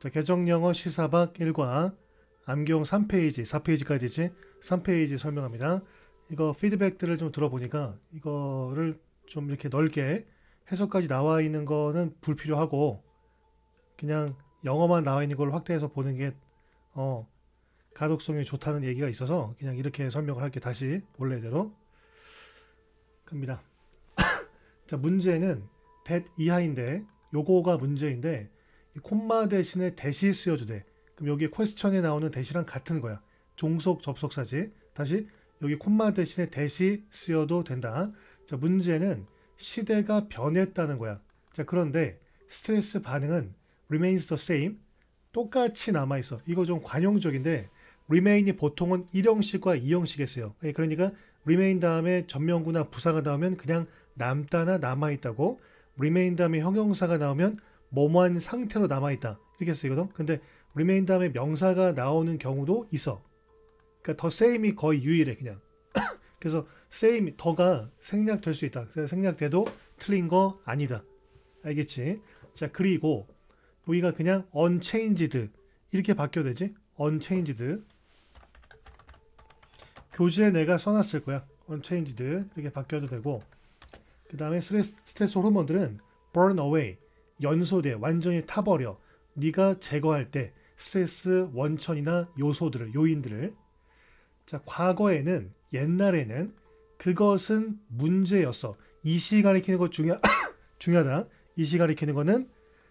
자, 개정영어 시사박 1과 암기용 3페이지, 4페이지까지지 3페이지 설명합니다. 이거 피드백들을 좀 들어보니까 이거를 좀 이렇게 넓게 해석까지 나와 있는 거는 불필요하고 그냥 영어만 나와 있는 걸 확대해서 보는 게 어, 가독성이 좋다는 얘기가 있어서 그냥 이렇게 설명을 할게 다시 원래대로 갑니다. 자 문제는 that 이하인데 요거가 문제인데 콤마 대신에 대시 쓰여주되 그럼 여기 퀘스천에 나오는 대시랑 같은 거야. 종속 접속사지. 다시 여기 콤마 대신에 대시 쓰여도 된다. 자, 문제는 시대가 변했다는 거야. 자, 그런데 스트레스 반응은 remains the same. 똑같이 남아있어. 이거 좀 관용적인데 remain이 보통은 일형식과이형식에 쓰요 예, 그러니까 remain 다음에 전명구나 부사가 나오면 그냥 남다나 남아있다고 remain 다음에 형용사가 나오면 뭐뭐한 상태로 남아있다 이렇게 쓰이거든 근데 remain 다음에 명사가 나오는 경우도 있어 그러니까 더 same이 거의 유일해 그냥 그래서 same 더가 생략될 수 있다 그래서 생략돼도 틀린 거 아니다 알겠지 자 그리고 여기가 그냥 unchanged 이렇게 바뀌어 되지 unchanged 교재에 내가 써놨을 거야 unchanged 이렇게 바뀌어도 되고 그 다음에 스트레스, 스트레스 호르몬들은 burn away 연소돼 완전히 타버려 네가 제거할 때 스트레스 원천이나 요소들을 요인들을 자 과거에는 옛날에는 그것은 문제였어 이 시간에 키는 것 중요 중요하다 이 시간에 키는 거는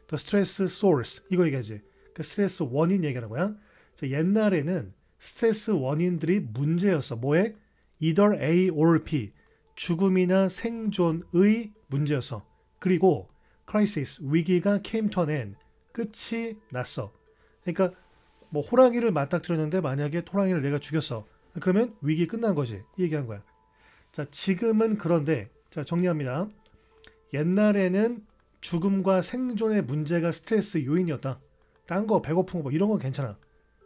the stress source 이거 얘기하지 그 스트레스 원인 얘기하는 거야 자, 옛날에는 스트레스 원인들이 문제였어 뭐에 either A or B 죽음이나 생존의 문제였어 그리고 crisis 위기가 came to an end 끝이 났어. 그러니까 뭐 호랑이를 맞닥뜨렸는데 만약에 호랑이를 내가 죽였어. 그러면 위기 끝난 거지. 이 얘기한 거야. 자, 지금은 그런데 자, 정리합니다. 옛날에는 죽음과 생존의 문제가 스트레스 요인이었다. 딴거 배고픈 거뭐 이런 건 괜찮아.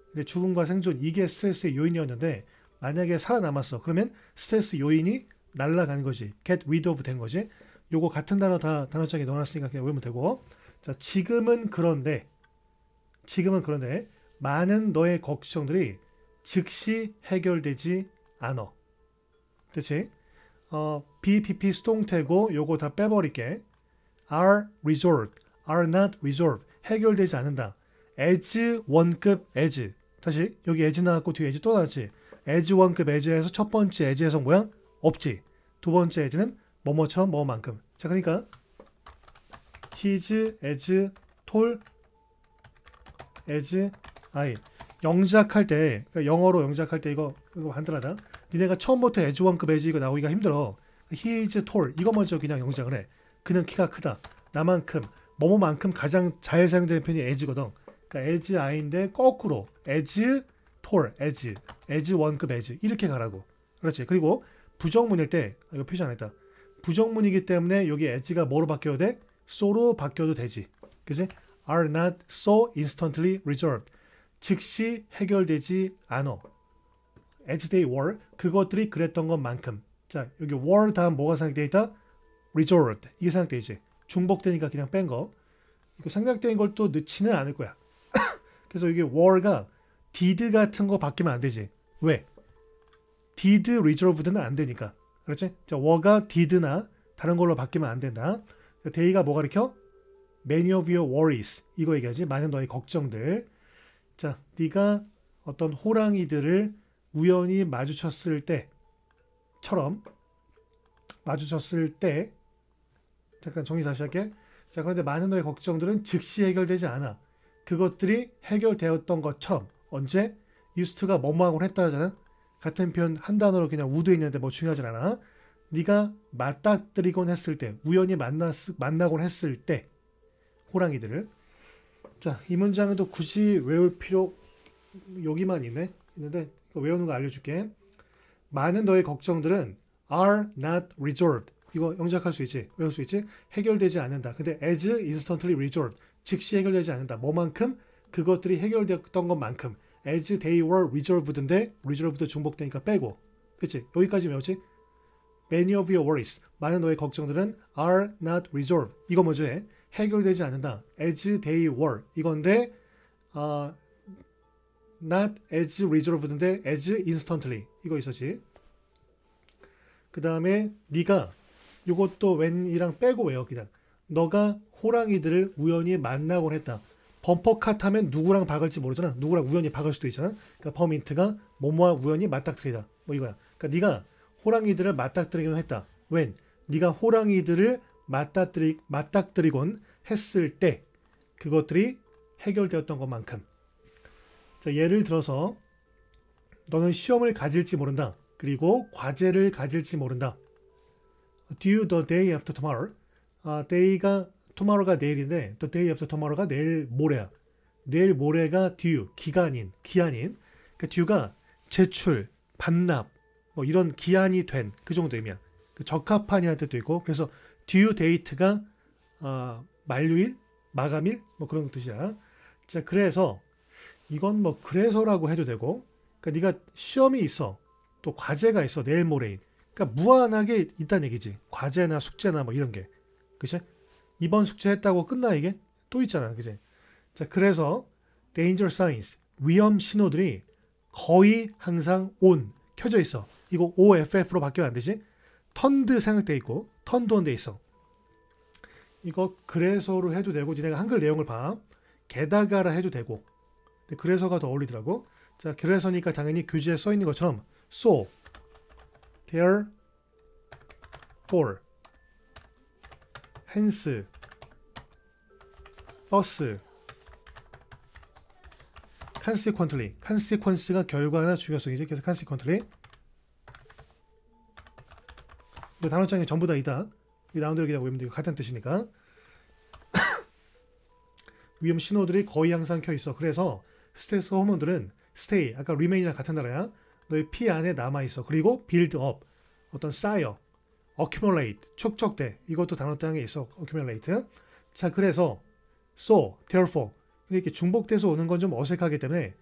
근데 죽음과 생존 이게 스트레스의 요인이었는데 만약에 살아남았어. 그러면 스트레스 요인이 날라간 거지. get rid of 된 거지. 요거 같은 단어 다 단어장에 넣어놨으니까 그냥 외우면 되고 자 지금은 그런데 지금은 그런데 많은 너의 걱정들이 즉시 해결되지 않어 그치? 어, BPP 수동태고 요거 다 빼버릴게 are resolved, are not resolved 해결되지 않는다 as 원급 as 다시 여기 as 나왔고 뒤에 as 또 나왔지 as 원급 as에서 첫 번째 as의 성모양 없지 두 번째 as는 뭐뭐처 뭐만큼. 자, 그러니까 his, as, tall, as, I. 영작할 때, 그러니까 영어로 영작할 때 이거, 이거 반들하다. 니네가 처음부터 as, o 급 as 이거 나오기가 힘들어. he is tall. 이거 먼저 그냥 영작을 해. 그는 키가 크다. 나만큼, 뭐뭐만큼 가장 잘 사용되는 편이 as거든. 그러니까 as, I인데 거꾸로 as, tall, as, as, o 급 as. 이렇게 가라고. 그렇지. 그리고 부정문일 때, 아, 이거 표시 안 했다. 부정문이기 때문에 여기 에지가 뭐로 바뀌어야 돼? so로 바뀌어도 되지. 그지? are not so instantly resolved. 즉시 해결되지 않어. as they were. 그것들이 그랬던 것만큼. 자, 여기 were 다음 뭐가 생각되어 있다? resolved. 이게 생각되어 있지. 중복되니까 그냥 뺀 거. 이거 생각된 걸 또 넣지는 않을 거야. 그래서 이게 were가 did 같은 거 바뀌면 안 되지. 왜? did resolved는 안 되니까. 그렇지? 자, 워가 디드나 다른 걸로 바뀌면 안 된다. 그 데이가 뭐가 이렇켜? Many of your worries. 이거 얘기하지. 많은 너의 걱정들. 자, 네가 어떤 호랑이들을 우연히 마주쳤을 때처럼 마주쳤을 때 잠깐 정리 다시 할게. 자, 그런데 많은 너의 걱정들은 즉시 해결되지 않아. 그것들이 해결되었던 것처럼 언제 유스트가 뭐뭐하고 했다 하잖아. 같은 표현 한 단어로 그냥 우드에 있는데 뭐 중요하진 않아. 네가 맞닥뜨리곤 했을 때, 우연히 만나 만나곤 했을 때 호랑이들을 자, 이문장에도 굳이 외울 필요 여기만 있네. 있는데 외우는 거 알려 줄게. 많은 너의 걱정들은 are not resolved. 이거 영작할 수 있지. 외울 수 있지. 해결되지 않는다. 근데 as instantly resolved. 즉시 해결되지 않는다. 뭐만큼 그것들이 해결되었던 것만큼 as they were resolved인데 resolved 중복되니까 빼고 그치 여기까지 외웠지? Many of your worries 많은 너의 걱정들은 are not resolved 이거 먼저 해 해결되지 않는다 as they were 이건데 아 not as resolved인데 as instantly 이거 있었지 그 다음에 네가 이것도 when이랑 빼고 외워 그냥 너가 호랑이들을 우연히 만나곤 했다 범퍼카 타면 누구랑 박을지 모르잖아. 누구랑 우연히 박을 수도 있잖아. 그러니까 퍼민트가모모와 우연히 맞닥뜨리다. 뭐 이거야. 그러니까 네가 호랑이들을 맞닥뜨리곤 기 했다. 웬? 네가 호랑이들을 맞닥뜨리 맞닥뜨리곤 했을 때 그것들이 해결되었던 것만큼. 자, 예를 들어서 너는 시험을 가질지 모른다. 그리고 과제를 가질지 모른다. Due the day after tomorrow. 아, day가 t 마로가 내일인데 또 데이 없어 y 마로가 내일 모레야. 내일 모레가 듀 u 기간인 기한인. 그러까 d 가 제출, 반납 뭐 이런 기한이 된 그 정도 의미야. 그 적합한이라는 뜻도 있고 그래서 듀데이트가 어, 아, 만료일, 마감일 뭐 그런 뜻이야. 자 그래서 이건 뭐 그래서라고 해도 되고 그니까 네가 시험이 있어 또 과제가 있어 내일 모레인 그니까 무한하게 있다는 얘기지 과제나 숙제나 뭐 이런 게 그치 이번 숙제 했다고 끝나 이게? 또 있잖아, 그지? 자, 그래서 danger signs, 위험 신호들이 거의 항상 on, 켜져 있어. 이거 OFF로 바뀌면 안 되지? 턴드 생각돼 있고, 턴드 온돼 있어. 이거 그래서로 해도 되고, 내가 한글 내용을 봐. 게다가라 해도 되고. 그래서가 더 어울리더라고. 자, 그래서니까 당연히 교재에 써 있는 것처럼 so, there, for 헨스 서스 칸시퀀틀리 칸시퀀스가 결과나 중요성이지 그래서 칸시퀀틀리 이 단어장이 전부 다 이다 이 나온 대로 그냥 보면 되고 같은 뜻이니까 위험 신호들이 거의 항상 켜 있어 그래서 스트레스 호르몬들은 스테이 아까 리메 m a i 이랑 같은 나라야 너의 피 안에 남아 있어 그리고 빌드업 l d up 어떤 쌓여 accumulate, 축적돼. 이것도 단어 땅에 있어, accumulate. 자, 그래서 so, therefore. 근데 이렇게 중복돼서 오는 건 좀 어색하기 때문에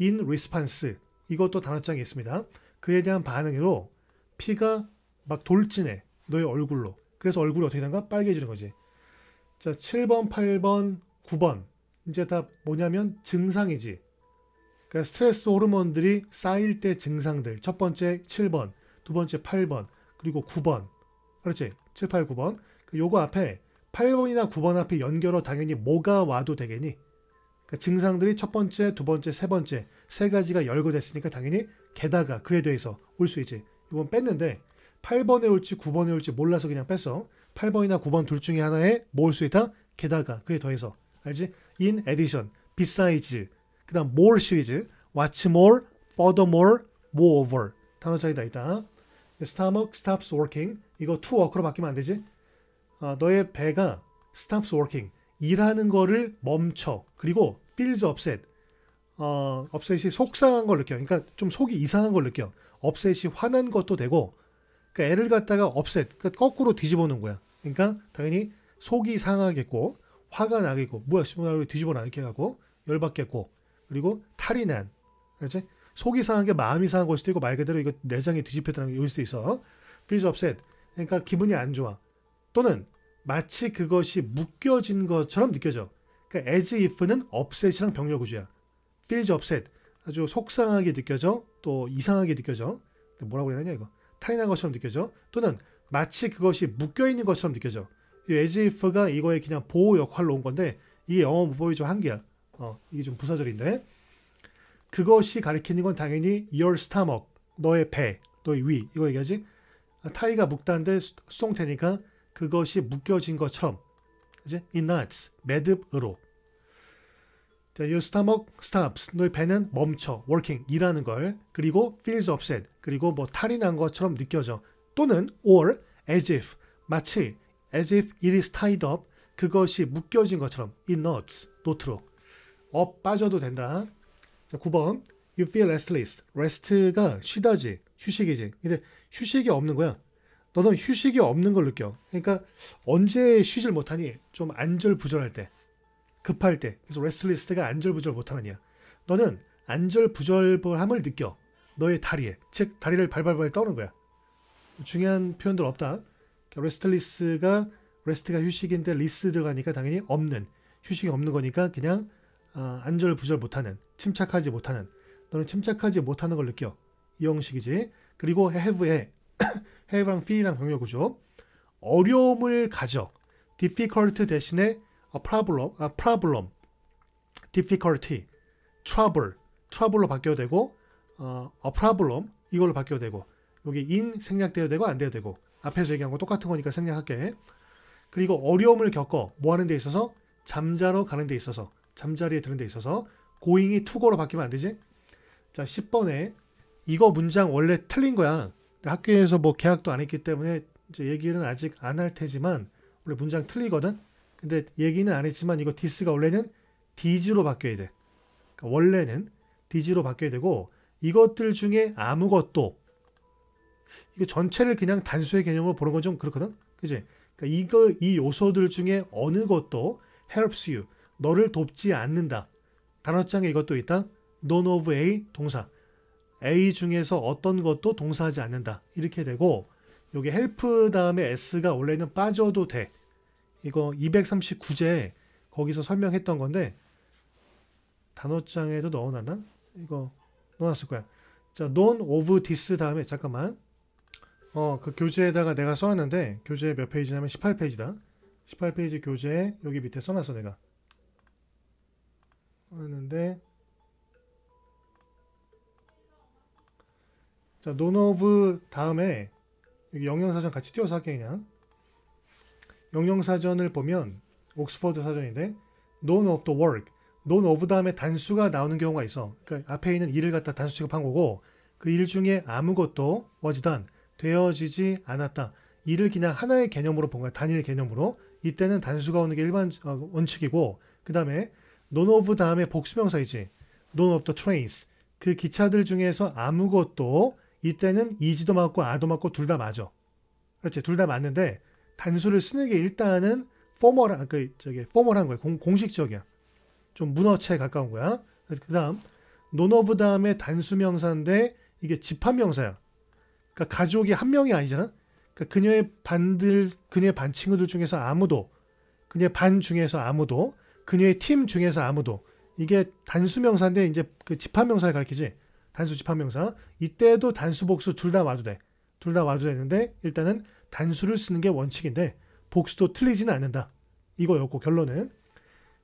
in response, 이것도 단어장에 있습니다. 그에 대한 반응으로 피가 막 돌진해, 너의 얼굴로. 그래서 얼굴이 어떻게 되는가? 빨개지는 거지. 자, 7번, 8번, 9번. 이제 다 뭐냐면 증상이지. 그러니까 스트레스 호르몬들이 쌓일 때 증상들. 첫 번째 7번, 두 번째 8번, 그리고 9번. 그렇지. 7, 8, 9번. 요거 앞에 8번이나 9번 앞에 연결어 당연히 뭐가 와도 되겠니? 그 증상들이 첫 번째, 두 번째, 세 번째 세 가지가 열거됐으니까 당연히 게다가 그에 대해서 올 수 있지. 이건 뺐는데 8번에 올지 9번에 올지 몰라서 그냥 뺐어. 8번이나 9번 둘 중에 하나에 뭘수 있다. 게다가 그에 더해서 알지? In addition, besides, 그 다음 more 시리즈, w a t c h more, furthermore, moreover 단어 차이 다 있다. stomach stops working 이거 to work로 바뀌면 안 되지? 아, 너의 배가 stops working 일하는 거를 멈춰 그리고 feels upset 어, 아, 업셋이 속상한 걸 느껴 그러니까 좀 속이 이상한 걸 느껴 업셋이 화난 것도 되고 그러니까 애를 갖다가 업셋 그러니까 거꾸로 뒤집어놓은 거야 그러니까 당연히 속이 상하겠고 화가 나겠고 뭐야 문 씨발 뒤집어놔 이렇게 하고 열받겠고 그리고 탈이 난 그렇지? 속이 상한 게 마음이 상한 걸 수도 있고 말 그대로 이거 내장이 뒤집혔다는 걸 수도 있어. feels upset. 그러니까 기분이 안 좋아. 또는 마치 그것이 묶여진 것처럼 느껴져. 그러니까 as if는 upset이랑 병렬구조야. feels upset. 아주 속상하게 느껴져. 또 이상하게 느껴져. 뭐라고 해야 되냐 이거. 타인한 것처럼 느껴져. 또는 마치 그것이 묶여있는 것처럼 느껴져. 이 as if가 이거에 그냥 보호 역할로 온 건데 이게 영어 보호의 좀 한계야. 어, 이게 좀 부사절인데. 그것이 가리키는 건 당연히 your stomach, 너의 배, 너의 위 이거 얘기하지. 아, 타이가 묶다는데 수동태니까 그것이 묶여진 것처럼 이제 in knots, 매듭으로. 자, your stomach stops, 너의 배는 멈춰, working, 일하는 걸. 그리고 feels upset, 그리고 뭐 탈이 난 것처럼 느껴져. 또는 or as if, 마치 as if it is tied up, 그것이 묶여진 것처럼 in knots, 노트로. 업 빠져도 된다. 자, 9번. You feel restless. rest가 쉬다지, 휴식이지. 근데 휴식이 없는 거야. 너는 휴식이 없는 걸 느껴. 그러니까 언제 쉬질 못하니? 좀 안절부절할 때, 급할 때. 그래서 restless가 안절부절 못하느냐. 너는 안절부절함을 느껴. 너의 다리에, 즉 다리를 발발발 떠는 거야. 중요한 표현들 없다. 그러니까 restless가 rest가 휴식인데 리스 드가니까 당연히 없는 휴식이 없는 거니까 그냥 아, 안절 부절 못하는 침착하지 못하는 너는 침착하지 못하는 걸 느껴 이 형식이지 그리고 have의 have랑 feel이랑 병렬 구조 어려움을 가져 difficult 대신에 a problem, a problem difficulty trouble trouble로 바뀌어야 되고 어, a problem 이걸로 바뀌어야 되고 여기 in 생략되어야 되고 안 되어야 되고 앞에서 얘기한 거 똑같은 거니까 생략할게 그리고 어려움을 겪어 뭐 하는 데 있어서 잠자러 가는 데 있어서 잠자리에 드는 데 있어서 고잉이 투고로 바뀌면 안 되지? 자, 10번에 이거 문장 원래 틀린 거야. 학교에서 뭐 계약도 안 했기 때문에 이제 얘기는 아직 안 할 테지만 원래 문장 틀리거든. 근데 얘기는 안 했지만 이거 디스가 원래는 디즈로 바뀌어야 돼. 그러니까 원래는 디즈로 바뀌어야 되고 이것들 중에 아무것도 이거 전체를 그냥 단수의 개념으로 보는 건 좀 그렇거든. 그지? 그러니까 이거 이 요소들 중에 어느 것도 helps you 너를 돕지 않는다. 단어장에 이것도 있다. none of A 동사. A 중에서 어떤 것도 동사하지 않는다. 이렇게 되고 여기 help 다음에 S가 원래는 빠져도 돼. 이거 239제 거기서 설명했던 건데 단어장에도 넣어놨나? 이거 넣어놨을 거야. 자, non of this 다음에 잠깐만 어, 그 교재에다가 내가 써놨는데 교재 몇 페이지냐면 18페이지다. 18페이지 교재 여기 밑에 써놨어 내가. 하는데 자노노브 다음에 여기 영영사전 같이 띄워서 할게 그냥 영영사전을 보면 옥스퍼드 사전인데 논 of the work 논 of 다음에 단수가 나오는 경우가 있어 그러니까 앞에 있는 일을 갖다 단수 취급한 거고 그 일 중에 아무것도 워지단 되어지지 않았다 일을 그냥 하나의 개념으로 본 거야 단일 개념으로 이때는 단수가 오는 게 일반 어, 원칙이고 그 다음에 none of 다음에 복수명사이지. none of the trains. 그 기차들 중에서 아무것도 이때는 이지도 맞고 아도 맞고 둘 다 맞아. 그렇지. 둘 다 맞는데 단수를 쓰는 게 일단은 포멀한 아, 그 저기 포멀한 거야. 공, 공 식적이야좀 문어체에 가까운 거야. 그래서 그다음 none of 다음에 단수명사인데 이게 집합명사야. 그러니까 가족이 한 명이 아니잖아. 그러니까 그녀의 반들 그녀의 반 친구들 중에서 아무도 그녀의 반 중에서 아무도 그녀의 팀 중에서 아무도 이게 단수 명사인데 이제 그 집합 명사를 가르키지 단수 집합 명사 이때도 단수 복수 둘 다 와도 돼 둘 다 와도 되는데 일단은 단수를 쓰는 게 원칙인데 복수도 틀리지는 않는다 이거였고 결론은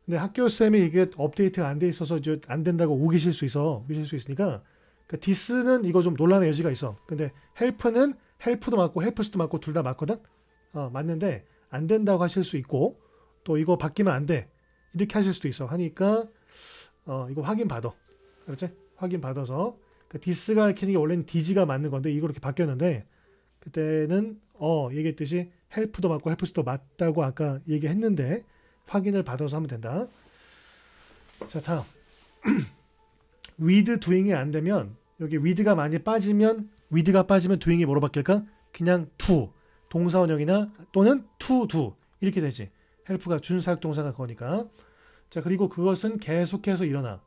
근데 학교 쌤이 이게 업데이트가 안 돼 있어서 이제 안 된다고 우기실 수 있어 우기실 수 있으니까 그러니까 디스는 이거 좀 논란의 여지가 있어 근데 헬프는 헬프도 맞고 헬프스도 맞고 둘 다 맞거든 어, 맞는데 안 된다고 하실 수 있고 또 이거 바뀌면 안돼 이렇게 하실 수도 있어. 하니까 어, 이거 확인 받아. 그렇지? 확인 받아서 그 디스가 키는 게 원래는 디지가 맞는 건데 이거 이렇게 바뀌었는데 그때는 어 얘기했듯이 헬프도 맞고 헬프스도 맞다고 아까 얘기했는데 확인을 받아서 하면 된다. 자 다음 위드 두잉이 안 되면 여기 위드가 많이 빠지면 위드가 빠지면 두잉이 뭐로 바뀔까? 그냥 투 동사원형이나 또는 투 두 이렇게 되지. 헬프가 준사역동사가 그거니까. 자, 그리고 그것은 계속해서 일어나.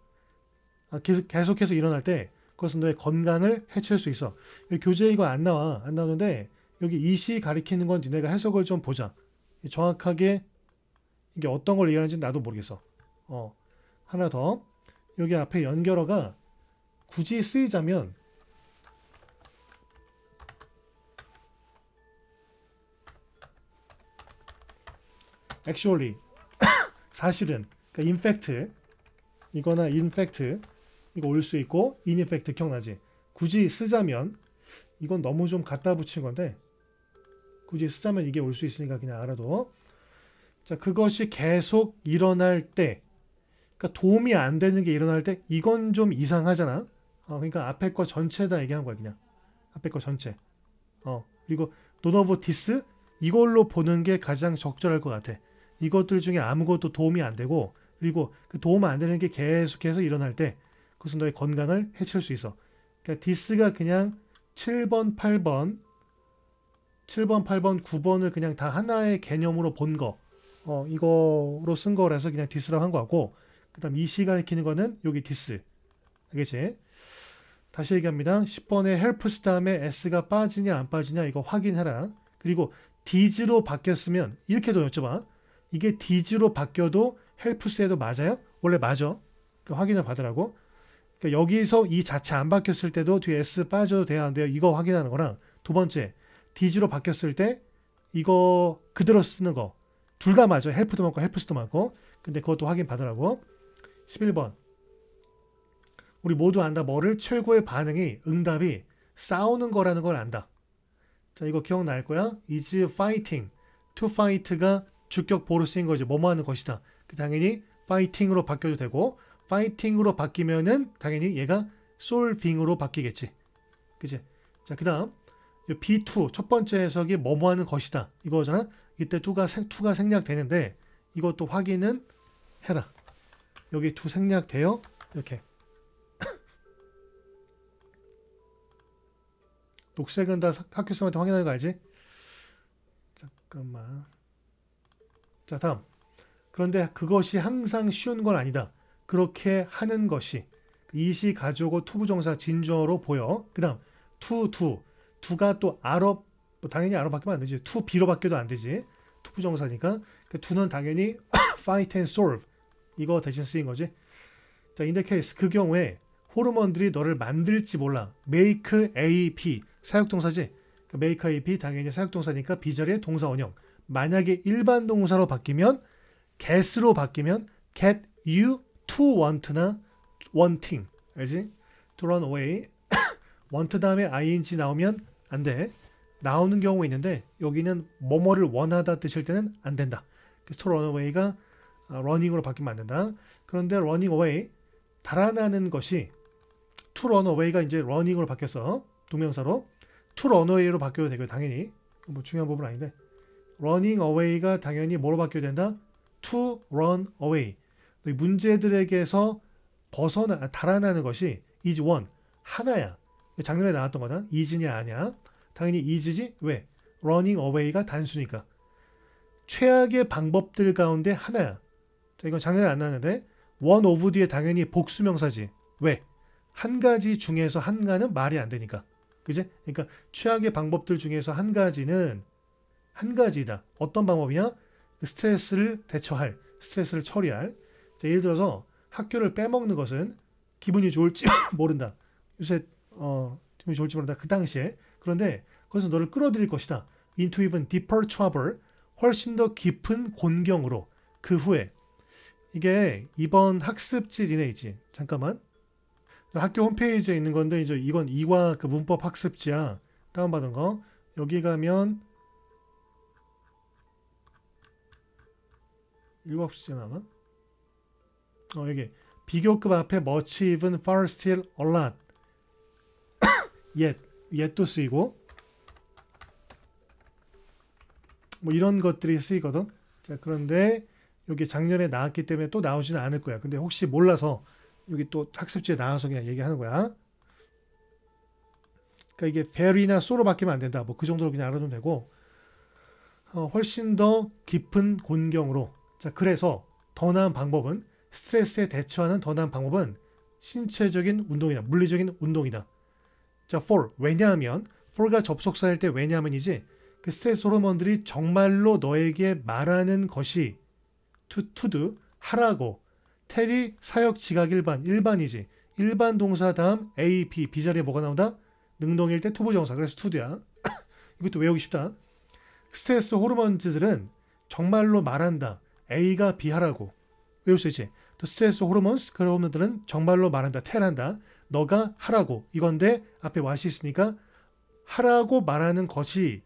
아, 계속, 계속해서 일어날 때 그것은 너의 건강을 해칠 수 있어. 교재에 이거 안 나와. 안 나오는데 여기 이 시 가리키는 건 니네가 해석을 좀 보자. 정확하게 이게 어떤 걸 얘기하는지 나도 모르겠어. 어, 하나 더. 여기 앞에 연결어가 굳이 쓰이자면 actually 사실은 그러니까 in fact 이거나 in fact 이거 올 수 있고 in effect 기억나지? 굳이 쓰자면 이건 너무 좀 갖다 붙인 건데 굳이 쓰자면 이게 올 수 있으니까 그냥 알아도 자 그것이 계속 일어날 때 그러니까 도움이 안 되는 게 일어날 때 이건 좀 이상하잖아 어, 그러니까 앞에 거 전체 다 얘기한 거야 그냥 앞에 거 전체 어 그리고 논 오브 디스 이걸로 보는 게 가장 적절할 것 같아 이것들 중에 아무것도 도움이 안 되고 그리고 그 도움 안 되는 게 계속해서 일어날 때 그것은 너의 건강을 해칠 수 있어. 그러니까 디스가 그냥 7번, 8번, 7번, 8번, 9번을 그냥 다 하나의 개념으로 본 거. 어, 이거로 쓴 거라서 그냥 디스라고 한 거고 그다음 이 시간을 키는 거는 여기 디스. 알겠지? 다시 얘기합니다. 10번에 헬프스 다음에 s가 빠지냐 안 빠지냐 이거 확인해라. 그리고 디즈로 바뀌었으면 이렇게도 여쭤봐. 이게 디즈로 바뀌어도 헬프스에도 맞아요? 원래 맞아. 그 확인을 받으라고. 그러니까 여기서 이 자체 안 바뀌었을 때도 뒤에 S 빠져도 돼야 하는데요. 이거 확인하는 거랑 두 번째 디즈로 바뀌었을 때 이거 그대로 쓰는 거. 둘 다 맞아. 헬프도 맞고 헬프스도 맞고. 근데 그것도 확인 받으라고. 11번. 우리 모두 안다 뭐를 최고의 반응이 응답이 싸우는 거라는 걸 안다. 자, 이거 기억날 거야? is fighting. to fight가 주격 보르쓰인 거지 뭐뭐하는 것이다. 그 당연히 파이팅으로 바뀌어도 되고 파이팅으로 바뀌면은 당연히 얘가 솔빙으로 바뀌겠지. 그치 자, 그 다음 B2 첫 번째 해석이 뭐뭐하는 것이다. 이거잖아. 이때 2가, 생, 2가 생략되는데 이것도 확인은 해라. 여기 2 생략돼요. 이렇게. 녹색은 다 학교 쌤한테 확인하는 거 알지? 잠깐만. 자, 다음. 그런데 그것이 항상 쉬운 건 아니다. 그렇게 하는 것이 이 시 가지고 투부정사 진저로 보여. 그 다음 투두 두가 또 아럽 뭐 당연히 아로 바뀌면 안 되지. 투 비로 바뀌어도 안 되지. 투부정사니까 그 두는 당연히 fight and solve 이거 대신 쓰인 거지. 자, 인데 케이스 그 경우에 호르몬들이 너를 만들지 몰라. make AP 사역동사지. 그 make AP 당연히 사역동사니까 비자리의 동사원형. 만약에 일반 동사로 바뀌면 g e t 로 바뀌면 get you to want나 wanting 알지? to run away want 다음에 ing 나오면 안 돼. 나오는 경우가 있는데 여기는 뭐뭐를 원하다 뜻일 때는 안 된다. 그래서 to run away가 아, running으로 바뀌면 안 된다. 그런데 running away 달아나는 것이 to run away가 이제 running으로 바뀌어서 동명사로 to run away로 바뀌어도 되고요. 당연히 뭐 중요한 부분 아닌데 running away가 당연히 뭐로 바뀌어야 된다? to run away. 문제들에게서 벗어나, 아, 달아나는 것이 is one, 하나야. 작년에 나왔던 거다. is냐 아냐. 당연히 is지. 왜? running away가 단수니까. 최악의 방법들 가운데 하나야. 자, 이건 작년에 안 나왔는데 one of 뒤에 당연히 복수명사지. 왜? 한 가지 중에서 한가는 말이 안 되니까. 그지? 그러니까 최악의 방법들 중에서 한 가지는 한 가지다. 어떤 방법이냐? 그 스트레스를 대처할, 스트레스를 처리할. 자, 예를 들어서 학교를 빼먹는 것은 기분이 좋을지 모른다. 요새 어, 기분이 좋을지 모른다. 그 당시에. 그런데 그것은 너를 끌어들일 것이다. into even deeper trouble. 훨씬 더 깊은 곤경으로 그 후에 이게 이번 학습지 리네이지 잠깐만 학교 홈페이지에 있는 건데 이제 이건 이과 그 문법 학습지야 다운받은 거 여기 가면 7시쯤 아마? 어 여기 비교급 앞에 much even far still a lot yet yet도 쓰이고 뭐 이런 것들이 쓰이거든 자 그런데 여기 작년에 나왔기 때문에 또 나오지는 않을 거야 근데 혹시 몰라서 여기 또 학습지에 나와서 그냥 얘기하는 거야 그러니까 이게 very나 so로 바뀌면 안 된다 뭐 그 정도로 그냥 알아두면 되고 어, 훨씬 더 깊은 곤경으로 자, 그래서 더 나은 방법은 스트레스에 대처하는 더 나은 방법은 신체적인 운동이다. 물리적인 운동이다. 자, for 왜냐하면 for가 접속사일 때 왜냐하면이지 그 스트레스 호르몬들이 정말로 너에게 말하는 것이 to, to do 하라고 테리 사역 지각 일반 일반이지 일반 동사 다음 A, B, B 자리에 뭐가 나온다? 능동일 때 투부 정사 그래서 투두야 이것도 외우기 쉽다 스트레스 호르몬즈들은 정말로 말한다 A가 B하라고 외울 수 있지. 또 스트레스 호르몬 s h o r m o 들은 정말로 말한다. 텔한다. 너가 하라고 이건데 앞에 와 h 있으니까 하라고 말하는 것이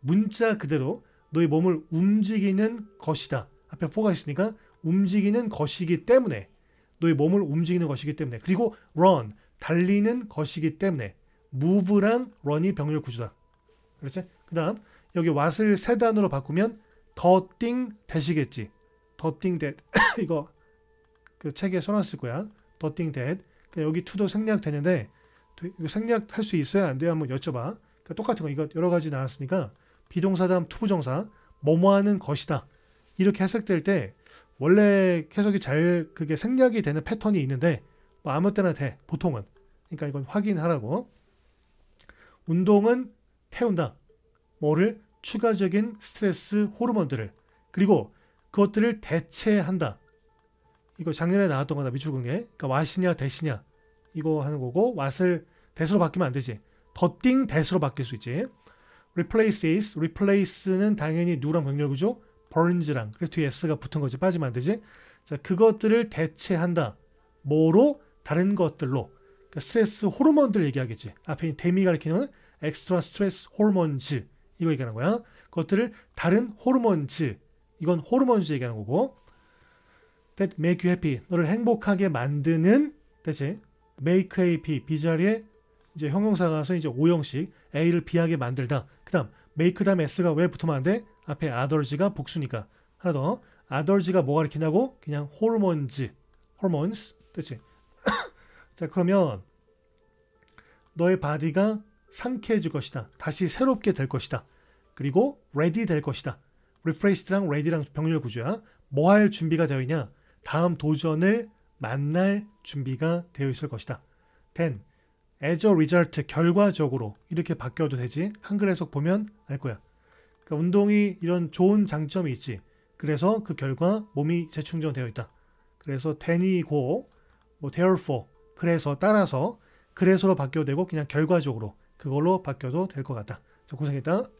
문자 그대로 너의 몸을 움직이는 것이다. 앞에 f 가 있으니까 움직이는 것이기 때문에 너의 몸을 움직이는 것이기 때문에 그리고 run 달리는 것이기 때문에 move랑 run이 병렬 구조다. 그렇지? 그 다음 여기 what을 세단으로 바꾸면 더띵 되시겠지 더띵 대 이거 그 책에 써놨을 거야. 더띵 대 그러니까 여기 투도 생략되는데 이거 생략할 수 있어야 안 돼요? 한번 여쭤봐. 그러니까 똑같은 거 이거 여러 가지 나왔으니까 비동사 다음 투부정사 뭐뭐하는 것이다. 이렇게 해석될 때 원래 해석이 잘 그게 생략이 되는 패턴이 있는데 뭐 아무 때나 돼 보통은 그러니까 이건 확인하라고 운동은 태운다 뭐를 추가적인 스트레스 호르몬들을 그리고 그것들을 대체한다. 이거 작년에 나왔던 거다 미추궁에 그러니까 왓이냐 대시냐 이거 하는 거고 왓을 대수로 바뀌면 안 되지. 더띵 대수로 바뀔 수 있지. replaces, replace는 당연히 누랑 병렬구조, burns랑 그래서 뒤에 s가 붙은 거지 빠지면 안 되지. 자 그것들을 대체한다. 뭐로? 다른 것들로. 그러니까 스트레스 호르몬들 얘기하겠지. 앞에 데미 가리키는 엑스트라 스트레스 호르몬즈 이거 얘기하는 거야. 그것들을 다른 호르몬즈 이건 호르몬즈 얘기하는 거고 that make you happy 너를 행복하게 만드는 대신 make h a p p 자리에 이제 형용사가서 이제 오형식 A를 비하게 만들다. 그다음 make 그 다음 S가 왜 붙으면 안 돼? 앞에 others가 복수니까 하나 더 others가 뭐가 이렇게나고 그냥 호르몬즈 호르몬스 대신 자 그러면 너의 바디가 상쾌해질 것이다. 다시 새롭게 될 것이다. 그리고 ready 될 것이다. replaced랑 ready랑 병렬 구조야. 뭐 할 준비가 되어 있냐? 다음 도전을 만날 준비가 되어 있을 것이다. t h as a result 결과적으로 이렇게 바뀌어도 되지. 한글 해석 보면 알 거야. 그러니까 운동이 이런 좋은 장점이 있지. 그래서 그 결과 몸이 재충전되어 있다. 그래서 t h 이고뭐 therefore 그래서 따라서 그래서로 바뀌어도 되고 그냥 결과적으로 그걸로 바뀌어도 될 것 같다. 고생했다.